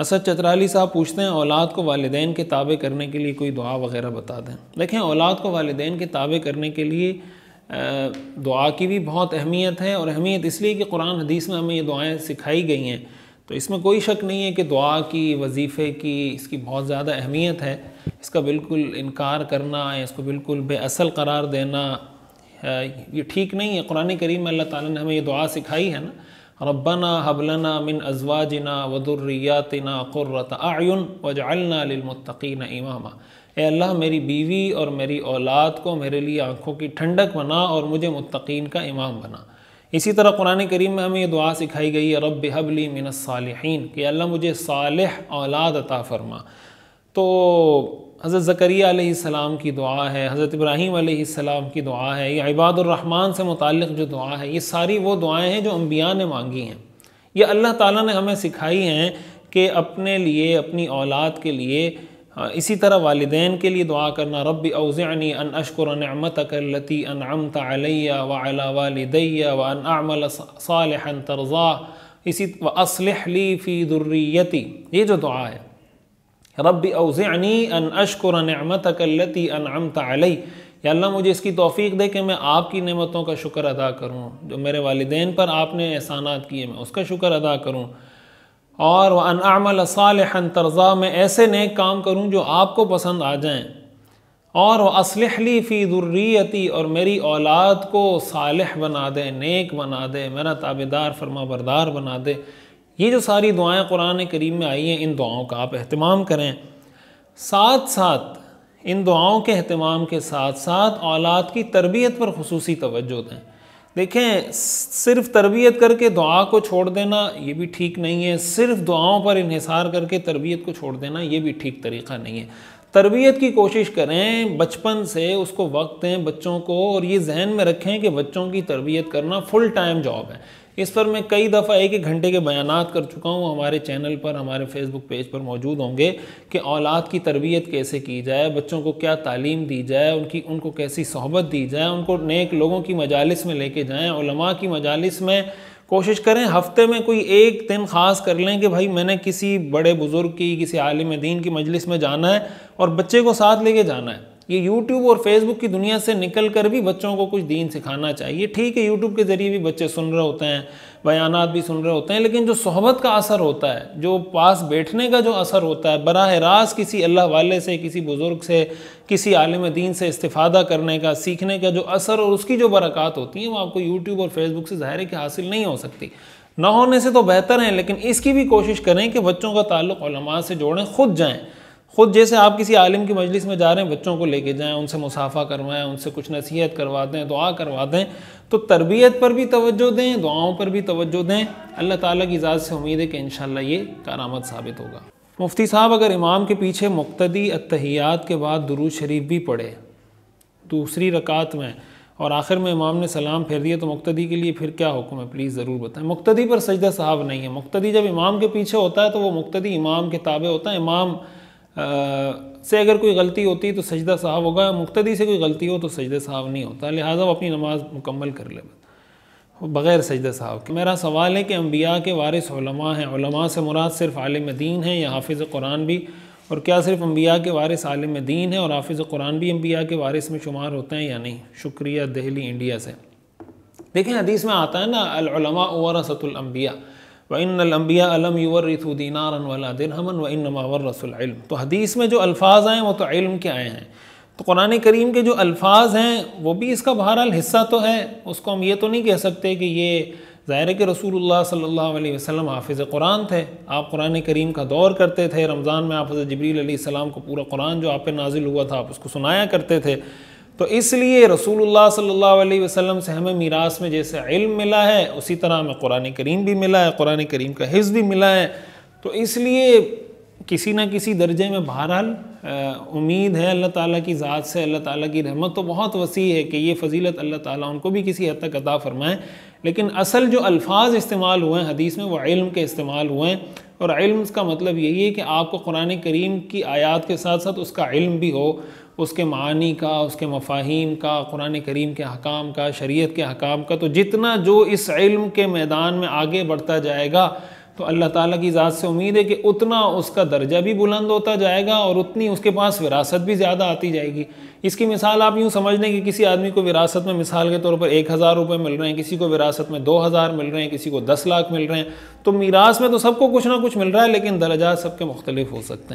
असद चतराली साहब पूछते हैं औलाद को वालदेन के ताबे करने के लिए कोई दुआ वगैरह बता दें देखें औलाद को वालदेन के ताबे करने के लिए दुआ की भी बहुत अहमियत है और अहमियत इसलिए कि कुरान हदीस में हमें ये दुआएं सिखाई गई हैं तो इसमें कोई शक नहीं है कि दुआ की वजीफ़े की इसकी बहुत ज़्यादा अहमियत है इसका बिल्कुल इनकार करना या इसको बिल्कुल बेअसल करार देना ये ठीक नहीं है कुरान करीम में अल्लाह ताला ने हमें ये दुआ सिखाई है ना रब्बना हबलना मिन अजवाजना वदुर्रियातना क़ुर्रत आयुन वजालना लिलमतकीन इमामा अल्लाह मेरी बीवी और मेरी औलाद को मेरे लिए आँखों की ठंडक बना और मुझे मुतकीन का इमाम बना इसी तरह कुरान करीम में हमें यह दुआ सिखाई गई है रब हबली मिनसालहन कि अल्लाह मुझे साल औलाद अता फरमा तो हज़रत ज़करिया सलाम की दुआ है हज़रत इब्राहीम सलाम की दुआ है या इबादुररहमान से मुतक़ जो दुआ है ये सारी वो दुआएँ हैं जो अम्बिया ने मांगी हैं ये अल्लाह ताला ने हमें सिखाई हैं कि अपने लिए अपनी औलाद के लिए इसी तरह वालदे के लिए दुआ करना रब अवज़ानी अन अशकुर अकलती अन अमत अलैया व अला वालदैया व अन अमल साल तरजा इसी असलहली फ़ी दुर्रियती ये जो दुआ है रबी अवज़नी अन अशकुर नमत कल्लती अनमत अलई या अल्लाह मुझे इसकी तोफ़ी दे कि मैं आपकी नेमतों का शुक्र अदा करूँ जो मेरे वालदेन पर आपने एहसानात किए मैं उसका शुक्र अदा करूँ और वह साल सालहन तर्जा मैं ऐसे नेक काम करूँ जो आपको पसंद आ जाएँ और वह असलहली फ़ी दुर्रियती और मेरी औलाद को सालह बना दे नेक बना दे मेरा ताबेदार फर्मा बरदार बना दे ये जो सारी दुआएं कुरान करीम में आई हैं इन दुआओं का आप अहतमाम करें साथ साथ इन दुआओं के अहतमाम के साथ साथ औलाद की तरबियत पर खसूस तोज्जो दें देखें सिर्फ तरबियत करके दुआ को छोड़ देना ये भी ठीक नहीं है सिर्फ दुआओं पर इसार करके तरबियत को छोड़ देना ये भी ठीक तरीक़ा नहीं है तरबियत की कोशिश करें बचपन से उसको वक्त दें बच्चों को और ये जहन में रखें कि बच्चों की तरबियत करना फुल टाइम जॉब है इस पर मैं कई दफ़ा एक एक घंटे के बयान कर चुका हूँ हमारे चैनल पर हमारे फेसबुक पेज पर मौजूद होंगे कि औलाद की तरबियत कैसे की जाए बच्चों को क्या तालीम दी जाए उनकी उनको कैसी सहबत दी जाए उनको नेक लोगों की मजालस में लेके जाएँ की मजालस में कोशिश करें हफ्ते में कोई एक दिन ख़ास कर लें कि भाई मैंने किसी बड़े बुज़ुर्ग की किसी आलिम दीन की मजलिस में जाना है और बच्चे को साथ लेके जाना है ये यूट्यूब और फेसबुक की दुनिया से निकल कर भी बच्चों को कुछ दीन सिखाना चाहिए ठीक है यूट्यूब के ज़रिए भी बच्चे सुन रहे होते हैं बयान भी सुन रहे होते हैं लेकिन जो सोहबत का असर होता है जो पास बैठने का जो असर होता है बरह रास्त किसी अल्लाह वाले से किसी बुज़ुर्ग से किसी आलम दीन से इस्तादा करने का सीखने का जो असर और उसकी जो बरक़ात होती हैं वो आपको यूट्यूब और फेसबुक से ज़ाहिर है कि हासिल नहीं हो सकती ना होने से तो बेहतर है लेकिन इसकी भी कोशिश करें कि बच्चों का ताल्लुक से जोड़ें खुद जाएँ ख़ुद जैसे आप किसी आलिम की मजलिस में जा रहे हैं बच्चों को लेके जाएं उनसे मुसाफा करवाएं उनसे कुछ नसीहत करवा दें दुआ करवा दें तो तरबियत पर भी तवज्जो दें दुआओं पर भी तवज्जो दें अल्लाह ताला की ज़ात से उम्मीद है कि इन ये कारामद साबित होगा मुफ्ती साहब अगर इमाम के पीछे मुक्तदी अतहियात के बाद दरूज शरीफ भी पढ़े दूसरी रकात में और आखिर में इमाम ने सलाम फेर दिया तो मुक्तदी के लिए फिर क्या हुक्म है प्लीज़ ज़रूर बताएं मुक्तदी पर सजदा साहब नहीं है मुक्तदी जब इमाम के पीछे होता है तो वो मुक्तदी इमाम के ताबे होता है इमाम से अगर कोई गलती होती तो सजदा साहब होगा मुख्तदी से कोई गलती हो तो सजदा साहब नहीं होता लिहाजा वो अपनी नमाज मुकम्मल कर ले बग़ैर सजदा साहब के मेरा सवाल है कि अम्बिया के वारिस उलमा हैं उलमा से मुराद सिर्फ आलम दीन हैं या हाफिज़ कुरान भी और क्या सिर्फ अम्बिया के वारिस आलम दीन हैं और हाफिज़ कुरान भी अम्बिया के वारिस में शुमार होते हैं या नहीं शुक्रिया दहली इंडिया से देखें हदीस में आता है ना अलमा वरसतुलम्बिया व इन अलम वाला दिनहमन व इन तो हदीस में जो अल्फाज आए वो तो इल्म के आए हैं तो कुरान करीम के जो अल्फाज हैं वो भी इसका बहरहाल हिस्सा तो है उसको हम ये तो नहीं कह सकते कि ये ज़ाहिर के रसूल सल्ला वसलम हाफिज़ कुरान थे आप कुरान करीम का दौर करते थे रमज़ान में आप जबरील सलाम को पूरा कुरान जो आप नाजिल हुआ था आप उसको सुनाया करते थे तो इसलिए रसूलुल्लाह सल्लल्लाहु अलैहि वसल्लम से हमें मीरास में जैसे इल्म मिला है उसी तरह हमें कुरान करीम भी मिला है कुरान करीम का हिज़ भी मिला है तो इसलिए किसी ना किसी दर्जे में बहरहाल उम्मीद है अल्लाह ताला की ज़ात से अल्लाह ताला की रहमत तो बहुत वसी है कि ये फजीलत अल्लाह ताला उनको भी किसी हद तक अदा फ़रमाएँ लेकिन असल जो अल्फाज इस्तेमाल हुए हैं हदीस में वह इल्म के इस्तेमाल हुए हैं और इल्म का मतलब यही है कि आपको कुरान करीम की आयात के साथ साथ उसका इल्म भी हो उसके मानी का उसके मफाहिम का कुरान करीम के हकाम का शरीयत के हकाम का तो जितना जो इस इल्म के मैदान में आगे बढ़ता जाएगा तो अल्लाह ताला की ज़ात से उम्मीद है कि उतना उसका दर्जा भी बुलंद होता जाएगा और उतनी उसके पास विरासत भी ज़्यादा आती जाएगी इसकी मिसाल आप यूँ समझ लें कि किसी आदमी को विरासत में मिसाल के तौर पर एक हज़ार रुपये मिल रहे हैं किसी को विरासत में दो हज़ार मिल रहे हैं किसी को दस लाख मिल रहे हैं तो मीरास में तो सबको कुछ ना कुछ मिल रहा है लेकिन दर्जा सबके मुख्तलिफ हो सकते हैं